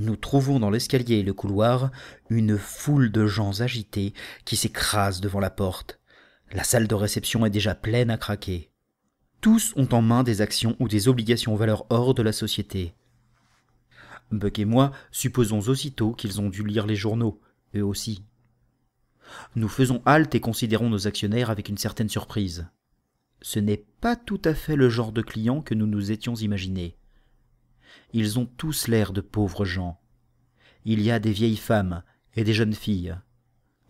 Nous trouvons dans l'escalier et le couloir une foule de gens agités qui s'écrasent devant la porte. La salle de réception est déjà pleine à craquer. Tous ont en main des actions ou des obligations aux valeurs hors de la société. Buck et moi supposons aussitôt qu'ils ont dû lire les journaux, eux aussi. Nous faisons halte et considérons nos actionnaires avec une certaine surprise ce n'est pas tout à fait le genre de clients que nous nous étions imaginés. Ils ont tous l'air de pauvres gens. Il y a des vieilles femmes et des jeunes filles,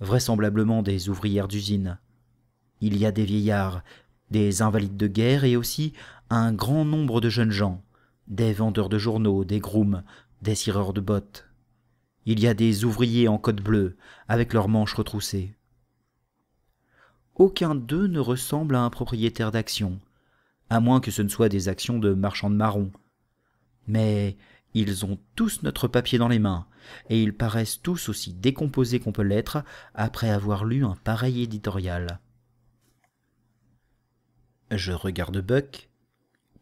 vraisemblablement des ouvrières d'usine. Il y a des vieillards, des invalides de guerre et aussi un grand nombre de jeunes gens, des vendeurs de journaux, des grooms, des cireurs de bottes. Il y a des ouvriers en côte bleue, avec leurs manches retroussées aucun d'eux ne ressemble à un propriétaire d'actions, à moins que ce ne soit des actions de marchands de marrons. Mais ils ont tous notre papier dans les mains, et ils paraissent tous aussi décomposés qu'on peut l'être après avoir lu un pareil éditorial. Je regarde Buck,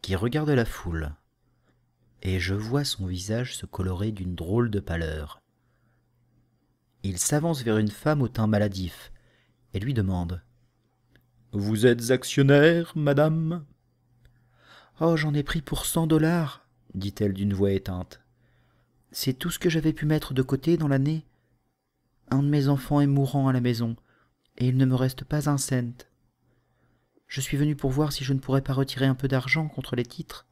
qui regarde la foule, et je vois son visage se colorer d'une drôle de pâleur. Il s'avance vers une femme au teint maladif, et lui demande vous êtes actionnaire, madame Oh, j'en ai pris pour cent dollars, dit-elle d'une voix éteinte. C'est tout ce que j'avais pu mettre de côté dans l'année. Un de mes enfants est mourant à la maison, et il ne me reste pas un cent. Je suis venu pour voir si je ne pourrais pas retirer un peu d'argent contre les titres.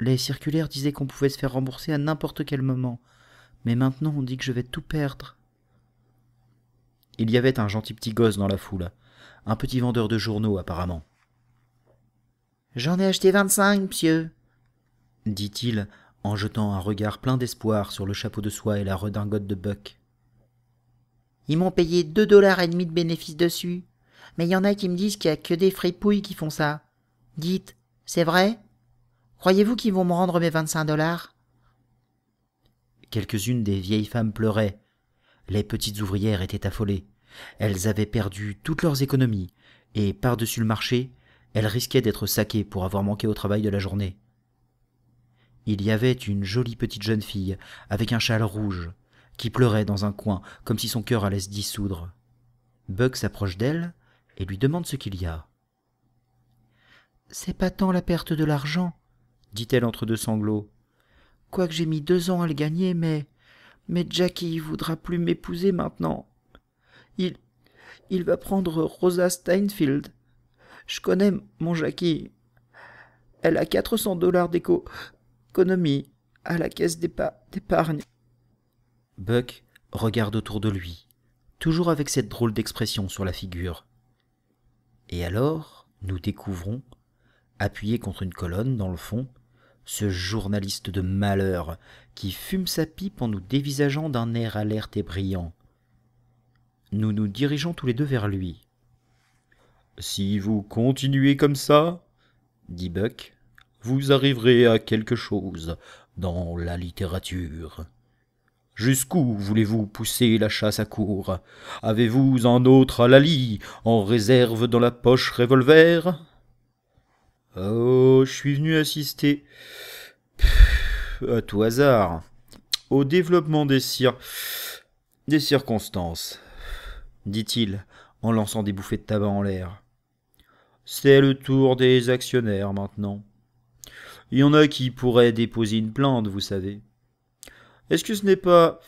Les circulaires disaient qu'on pouvait se faire rembourser à n'importe quel moment, mais maintenant on dit que je vais tout perdre. Il y avait un gentil petit gosse dans la foule, un petit vendeur de journaux apparemment. J'en ai acheté vingt-cinq, monsieur, dit-il en jetant un regard plein d'espoir sur le chapeau de soie et la redingote de Buck. Ils m'ont payé deux dollars et demi de bénéfice dessus, mais il y en a qui me disent qu'il n'y a que des fripouilles qui font ça. Dites, c'est vrai Croyez-vous qu'ils vont me rendre mes vingt-cinq dollars Quelques-unes des vieilles femmes pleuraient. Les petites ouvrières étaient affolées. Elles avaient perdu toutes leurs économies, et par-dessus le marché, elles risquaient d'être saquées pour avoir manqué au travail de la journée. Il y avait une jolie petite jeune fille, avec un châle rouge, qui pleurait dans un coin, comme si son cœur allait se dissoudre. Buck s'approche d'elle et lui demande ce qu'il y a. C'est pas tant la perte de l'argent, dit-elle entre deux sanglots. Quoique j'ai mis deux ans à le gagner, mais. Mais Jackie voudra plus m'épouser maintenant il il va prendre rosa steinfeld connais mon jackie elle a quatre cents dollars d'éco économie à la caisse d'épargne buck regarde autour de lui toujours avec cette drôle d'expression sur la figure et alors nous découvrons appuyé contre une colonne dans le fond ce journaliste de malheur qui fume sa pipe en nous dévisageant d'un air alerte et brillant nous nous dirigeons tous les deux vers lui. Si vous continuez comme ça, dit Buck, vous arriverez à quelque chose dans la littérature. Jusqu'où voulez-vous pousser la chasse à court Avez-vous un autre à la lie, en réserve dans la poche revolver Oh, je suis venu assister. à tout hasard. Au développement des, cir des circonstances dit-il en lançant des bouffées de tabac en l'air. C'est le tour des actionnaires maintenant. Il y en a qui pourraient déposer une plainte, vous savez. Est-ce que ce n'est pas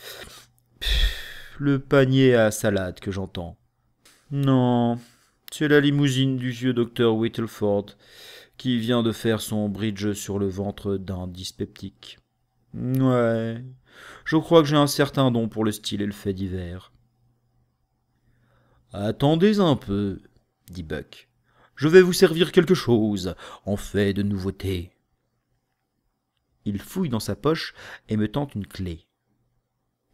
le panier à salade que j'entends Non, c'est la limousine du vieux docteur Whittleford qui vient de faire son bridge sur le ventre d'un dyspeptique. Ouais, je crois que j'ai un certain don pour le style et le fait divers. Attendez un peu, dit Buck. Je vais vous servir quelque chose, en fait de nouveauté. Il fouille dans sa poche et me tend une clé.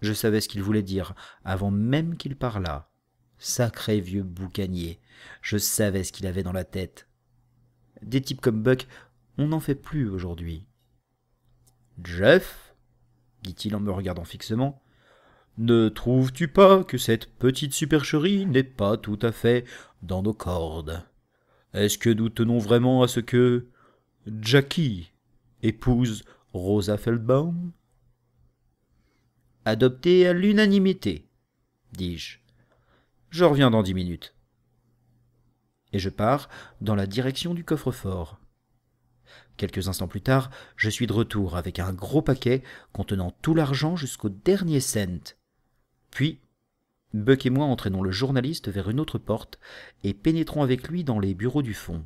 Je savais ce qu'il voulait dire avant même qu'il parlât. Sacré vieux boucanier. Je savais ce qu'il avait dans la tête. Des types comme Buck, on n'en fait plus aujourd'hui. Jeff, dit-il en me regardant fixement, ne trouves-tu pas que cette petite supercherie n'est pas tout à fait dans nos cordes Est-ce que nous tenons vraiment à ce que Jackie épouse Rosa Feldbaum Adopté à l'unanimité, dis-je. Je reviens dans dix minutes. Et je pars dans la direction du coffre-fort. Quelques instants plus tard, je suis de retour avec un gros paquet contenant tout l'argent jusqu'au dernier cent puis, Buck et moi entraînons le journaliste vers une autre porte et pénétrons avec lui dans les bureaux du fond.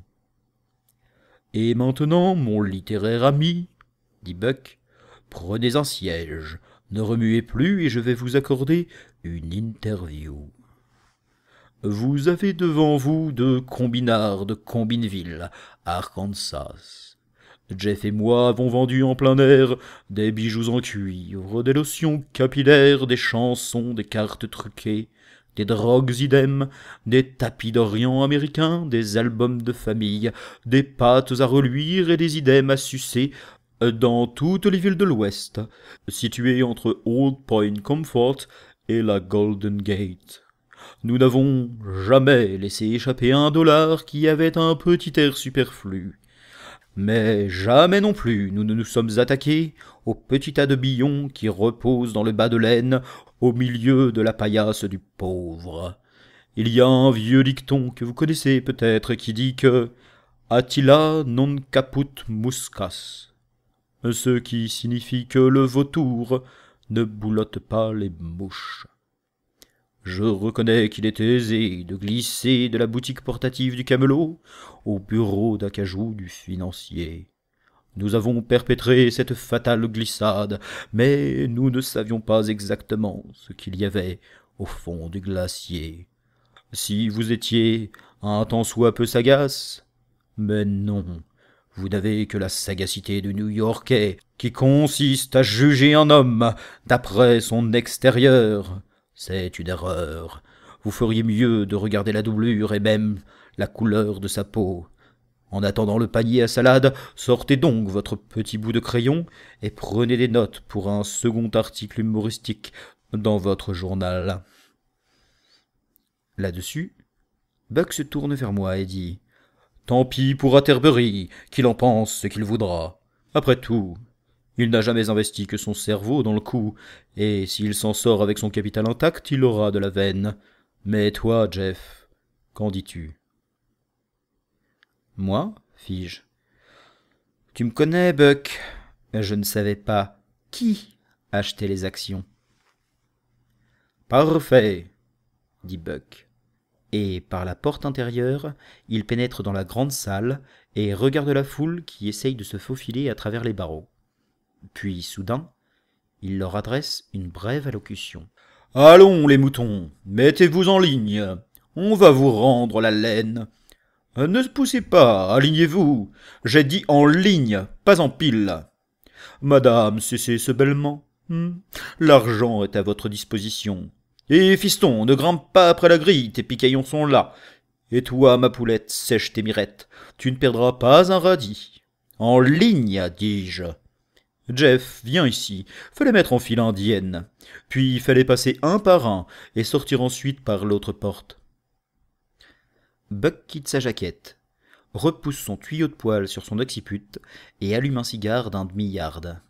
Et maintenant, mon littéraire ami, dit Buck, prenez un siège, ne remuez plus et je vais vous accorder une interview. Vous avez devant vous deux combinards de Combineville, Arkansas. Jeff et moi avons vendu en plein air des bijoux en cuivre, des lotions capillaires, des chansons, des cartes truquées, des drogues idem, des tapis d'Orient américain, des albums de famille, des pâtes à reluire et des idem à sucer dans toutes les villes de l'Ouest, situées entre Old Point Comfort et la Golden Gate. Nous n'avons jamais laissé échapper un dollar qui avait un petit air superflu. Mais jamais non plus nous ne nous sommes attaqués au petit tas de billons qui repose dans le bas de laine au milieu de la paillasse du pauvre. Il y a un vieux dicton que vous connaissez peut-être qui dit que Attila non caput muscas, ce qui signifie que le vautour ne boulotte pas les mouches. Je reconnais qu'il est aisé de glisser de la boutique portative du camelot au bureau d'acajou du financier. Nous avons perpétré cette fatale glissade, mais nous ne savions pas exactement ce qu'il y avait au fond du glacier. Si vous étiez un tant soit peu sagace, mais non, vous n'avez que la sagacité du New-Yorkais, qui consiste à juger un homme d'après son extérieur, c'est une erreur. Vous feriez mieux de regarder la doublure et même la couleur de sa peau. En attendant le panier à salade, sortez donc votre petit bout de crayon et prenez des notes pour un second article humoristique dans votre journal. Là-dessus, Buck se tourne vers moi et dit Tant pis pour Atterbury, qu'il en pense ce qu'il voudra. Après tout, il n'a jamais investi que son cerveau dans le coup, et s'il s'en sort avec son capital intact, il aura de la veine. Mais toi, Jeff, qu'en dis-tu Moi fis-je. Tu me connais, Buck. Je ne savais pas qui achetait les actions. Parfait, dit Buck. Et par la porte intérieure, il pénètre dans la grande salle et regarde la foule qui essaye de se faufiler à travers les barreaux. Puis soudain, il leur adresse une brève allocution. Allons, les moutons, mettez-vous en ligne. On va vous rendre la laine. Ne se poussez pas, alignez-vous. J'ai dit en ligne, pas en pile. Madame, cessez ce bellement. Hmm. L'argent est à votre disposition. Et fiston, ne grimpe pas après la grille, tes picaillons sont là. Et toi, ma poulette, sèche tes mirettes, tu ne perdras pas un radis. En ligne, dis-je. Jeff, viens ici. Fallait mettre en file indienne. Puis il fallait passer un par un et sortir ensuite par l'autre porte. Buck quitte sa jaquette, repousse son tuyau de poil sur son occiput et allume un cigare d'un demi-yard.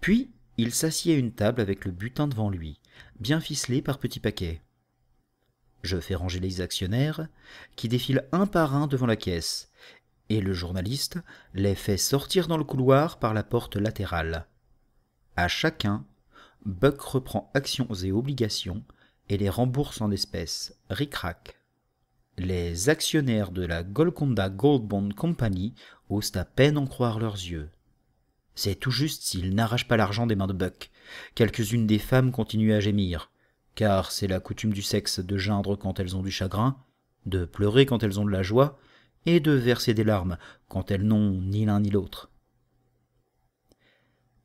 Puis il s'assied à une table avec le butin devant lui, bien ficelé par petits paquets. Je fais ranger les actionnaires, qui défilent un par un devant la caisse, et le journaliste les fait sortir dans le couloir par la porte latérale. À chacun, Buck reprend actions et obligations et les rembourse en espèces, ricrac. Les actionnaires de la Golconda Gold Bond Company osent à peine en croire leurs yeux. C'est tout juste s'ils n'arrachent pas l'argent des mains de Buck. Quelques-unes des femmes continuent à gémir, car c'est la coutume du sexe de geindre quand elles ont du chagrin, de pleurer quand elles ont de la joie, et de verser des larmes quand elles n'ont ni l'un ni l'autre.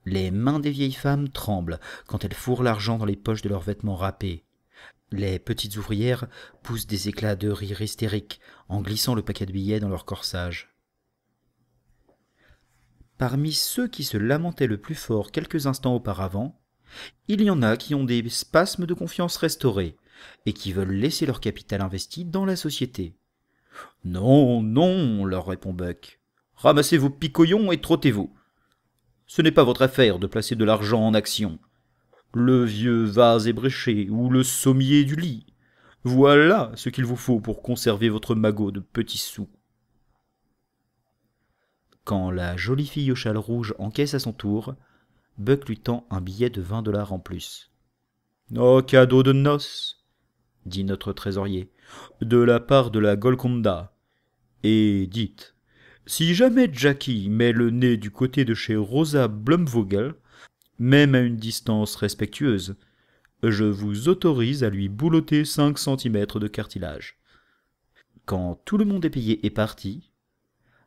Les mains des vieilles femmes tremblent quand elles fourrent l'argent dans les poches de leurs vêtements râpés. Les petites ouvrières poussent des éclats de rire hystériques en glissant le paquet de billets dans leur corsage. Parmi ceux qui se lamentaient le plus fort quelques instants auparavant, il y en a qui ont des spasmes de confiance restaurés et qui veulent laisser leur capital investi dans la société. Non, non, leur répond Buck. Ramassez vos picoyons et trottez-vous. Ce n'est pas votre affaire de placer de l'argent en action. Le vieux vase ébréché ou le sommier du lit. Voilà ce qu'il vous faut pour conserver votre magot de petits sous. Quand la jolie fille au châle rouge encaisse à son tour, Buck lui tend un billet de vingt dollars en plus. Oh, cadeau de noces dit notre trésorier de la part de la Golconda. Et dites, si jamais Jackie met le nez du côté de chez Rosa Blumvogel, même à une distance respectueuse, je vous autorise à lui boulotter cinq centimètres de cartilage. Quand tout le monde est payé et parti,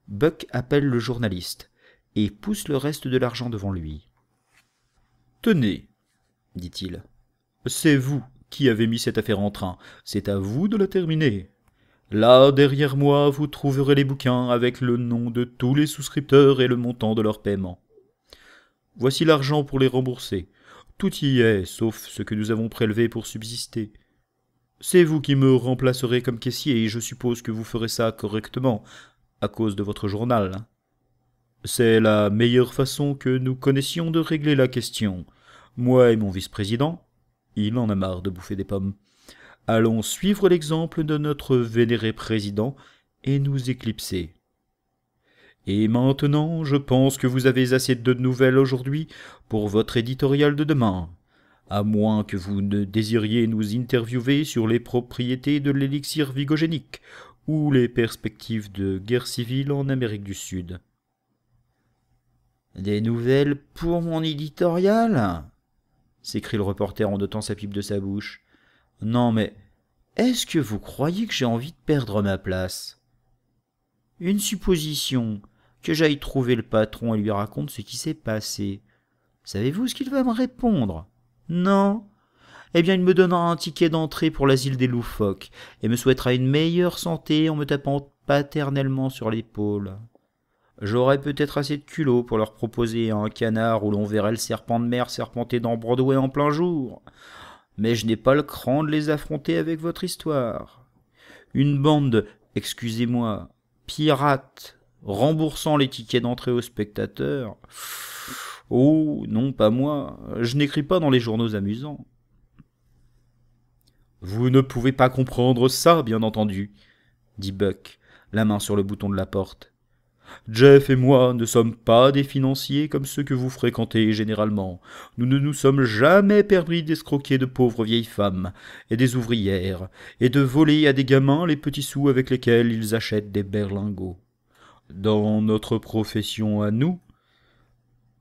Buck appelle le journaliste et pousse le reste de l'argent devant lui. Tenez, dit-il, c'est vous qui avait mis cette affaire en train. C'est à vous de la terminer. Là, derrière moi, vous trouverez les bouquins avec le nom de tous les souscripteurs et le montant de leur paiement. Voici l'argent pour les rembourser. Tout y est, sauf ce que nous avons prélevé pour subsister. C'est vous qui me remplacerez comme caissier, et je suppose que vous ferez ça correctement, à cause de votre journal. C'est la meilleure façon que nous connaissions de régler la question. Moi et mon vice-président, il en a marre de bouffer des pommes. Allons suivre l'exemple de notre vénéré président et nous éclipser. Et maintenant, je pense que vous avez assez de nouvelles aujourd'hui pour votre éditorial de demain, à moins que vous ne désiriez nous interviewer sur les propriétés de l'élixir vigogénique ou les perspectives de guerre civile en Amérique du Sud. Des nouvelles pour mon éditorial s'écrie le reporter en dotant sa pipe de sa bouche. Non, mais est-ce que vous croyez que j'ai envie de perdre ma place Une supposition, que j'aille trouver le patron et lui raconte ce qui s'est passé. Savez-vous ce qu'il va me répondre Non Eh bien, il me donnera un ticket d'entrée pour l'asile des loufoques et me souhaitera une meilleure santé en me tapant paternellement sur l'épaule. J'aurais peut-être assez de culot pour leur proposer un canard où l'on verrait le serpent de mer serpenté dans Broadway en plein jour. Mais je n'ai pas le cran de les affronter avec votre histoire. Une bande, excusez-moi, pirates, remboursant les tickets d'entrée aux spectateurs. Oh, non, pas moi. Je n'écris pas dans les journaux amusants. Vous ne pouvez pas comprendre ça, bien entendu, dit Buck, la main sur le bouton de la porte. Jeff et moi ne sommes pas des financiers comme ceux que vous fréquentez généralement. Nous ne nous sommes jamais permis d'escroquer de pauvres vieilles femmes et des ouvrières, et de voler à des gamins les petits sous avec lesquels ils achètent des berlingots. Dans notre profession à nous,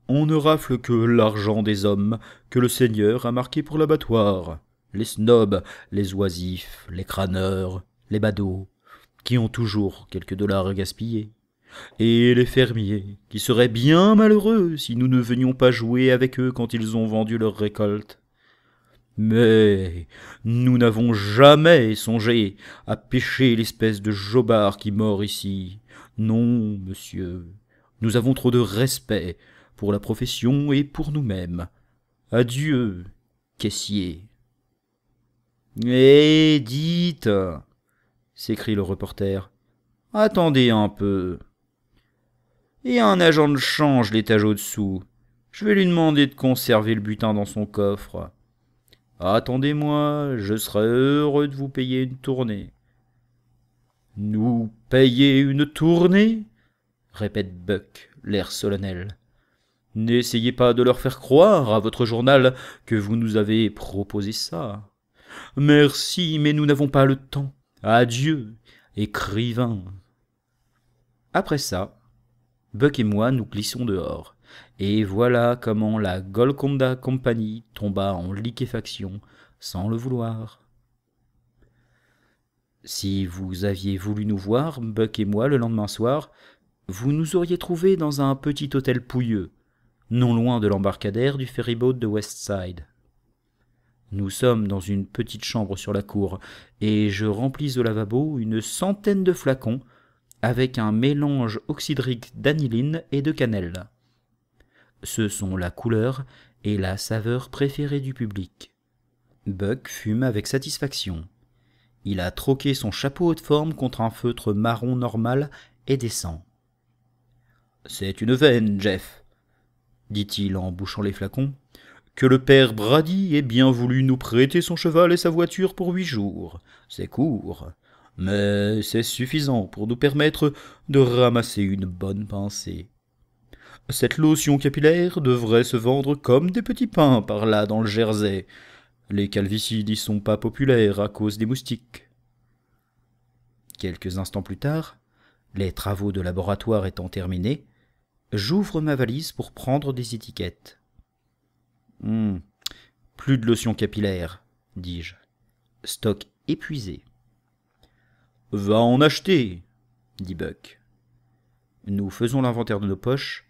on ne rafle que l'argent des hommes que le Seigneur a marqué pour l'abattoir. Les snobs, les oisifs, les crâneurs, les badauds, qui ont toujours quelques dollars à gaspiller et les fermiers, qui seraient bien malheureux si nous ne venions pas jouer avec eux quand ils ont vendu leurs récoltes. Mais nous n'avons jamais songé à pêcher l'espèce de jobard qui mord ici. Non, monsieur, nous avons trop de respect pour la profession et pour nous-mêmes. Adieu, caissier. Eh, dites, s'écrie le reporter. Attendez un peu et un agent de change l'étage au-dessous. Je vais lui demander de conserver le butin dans son coffre. Attendez-moi, je serai heureux de vous payer une tournée. Nous payer une tournée répète Buck, l'air solennel. N'essayez pas de leur faire croire à votre journal que vous nous avez proposé ça. Merci, mais nous n'avons pas le temps. Adieu, écrivain. Après ça, Buck et moi nous glissons dehors. Et voilà comment la Golconda Company tomba en liquéfaction sans le vouloir. Si vous aviez voulu nous voir, Buck et moi, le lendemain soir, vous nous auriez trouvés dans un petit hôtel pouilleux, non loin de l'embarcadère du ferryboat de Westside. Nous sommes dans une petite chambre sur la cour, et je remplis au lavabo une centaine de flacons avec un mélange oxydrique d'aniline et de cannelle. Ce sont la couleur et la saveur préférée du public. Buck fume avec satisfaction. Il a troqué son chapeau haute forme contre un feutre marron normal et descend. C'est une veine, Jeff, dit-il en bouchant les flacons, que le père Brady ait bien voulu nous prêter son cheval et sa voiture pour huit jours. C'est court mais c'est suffisant pour nous permettre de ramasser une bonne pincée. Cette lotion capillaire devrait se vendre comme des petits pains par là dans le Jersey. Les calvicides y sont pas populaires à cause des moustiques. Quelques instants plus tard, les travaux de laboratoire étant terminés, j'ouvre ma valise pour prendre des étiquettes. Hum, plus de lotion capillaire, dis-je. Stock épuisé. Va en acheter, dit Buck. Nous faisons l'inventaire de nos poches,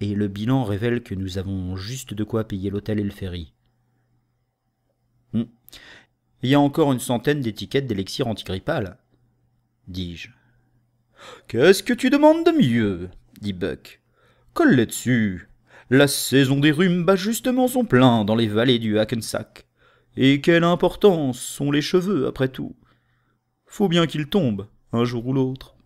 et le bilan révèle que nous avons juste de quoi payer l'hôtel et le ferry. Hmm. Il y a encore une centaine d'étiquettes d'élixir antigripal, dis-je. Qu'est-ce que tu demandes de mieux dit Buck. Colle Colle-les dessus La saison des rhumes bat justement son plein dans les vallées du Hackensack. Et quelle importance sont les cheveux, après tout faut bien qu'il tombe, un jour ou l'autre.